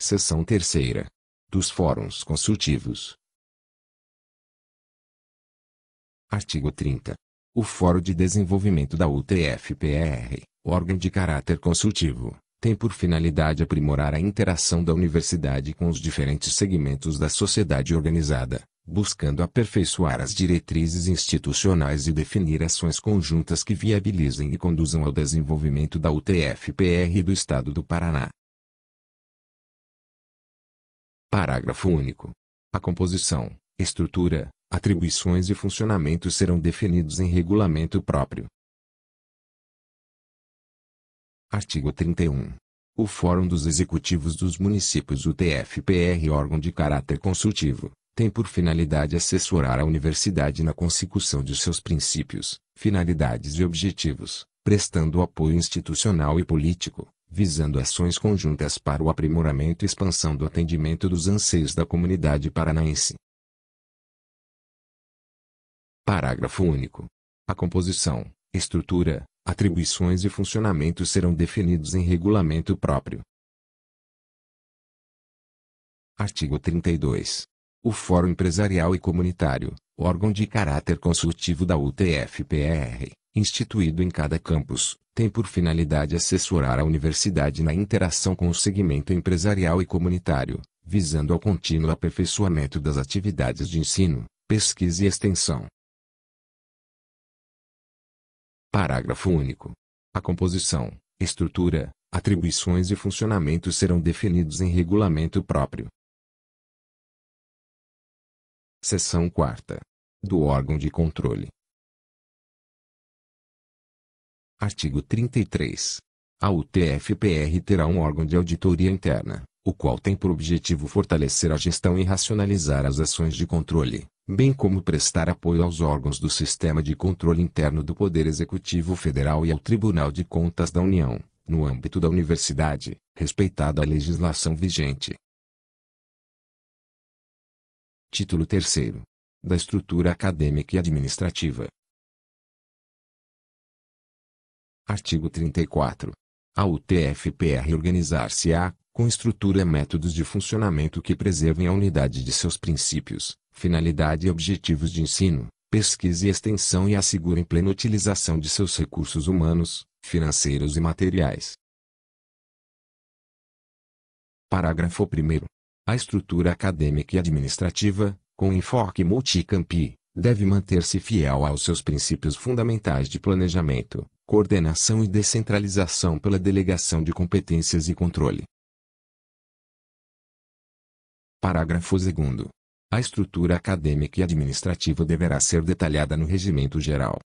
Seção terceira. Dos fóruns consultivos. Artigo 30. O Fórum de Desenvolvimento da UTF-PR, órgão de caráter consultivo, tem por finalidade aprimorar a interação da universidade com os diferentes segmentos da sociedade organizada, buscando aperfeiçoar as diretrizes institucionais e definir ações conjuntas que viabilizem e conduzam ao desenvolvimento da UTF-PR do Estado do Paraná. Parágrafo único. A composição, estrutura, atribuições e funcionamento serão definidos em regulamento próprio. Artigo 31. O Fórum dos Executivos dos Municípios UTF-PR órgão de caráter consultivo, tem por finalidade assessorar a universidade na consecução de seus princípios, finalidades e objetivos, prestando apoio institucional e político, visando ações conjuntas para o aprimoramento e expansão do atendimento dos anseios da comunidade paranaense. Parágrafo único. A composição, estrutura, atribuições e funcionamento serão definidos em regulamento próprio. Artigo 32. O Fórum Empresarial e Comunitário, órgão de caráter consultivo da UTF-PR, instituído em cada campus, tem por finalidade assessorar a universidade na interação com o segmento empresarial e comunitário, visando ao contínuo aperfeiçoamento das atividades de ensino, pesquisa e extensão. Parágrafo único. A composição, estrutura, atribuições e funcionamento serão definidos em regulamento próprio. Seção 4. Do órgão de controle. Artigo 33. A UTFPR terá um órgão de auditoria interna, o qual tem por objetivo fortalecer a gestão e racionalizar as ações de controle, bem como prestar apoio aos órgãos do sistema de controle interno do Poder Executivo Federal e ao Tribunal de Contas da União, no âmbito da universidade, respeitada a legislação vigente. Título 3 Da estrutura acadêmica e administrativa. Artigo 34. A UTF-PR organizar-se-á, com estrutura e métodos de funcionamento que preservem a unidade de seus princípios, finalidade e objetivos de ensino, pesquisa e extensão e assegurem plena utilização de seus recursos humanos, financeiros e materiais. Parágrafo 1. A estrutura acadêmica e administrativa, com enfoque multicampi, deve manter-se fiel aos seus princípios fundamentais de planejamento, coordenação e descentralização pela delegação de competências e controle. Parágrafo 2. A estrutura acadêmica e administrativa deverá ser detalhada no Regimento Geral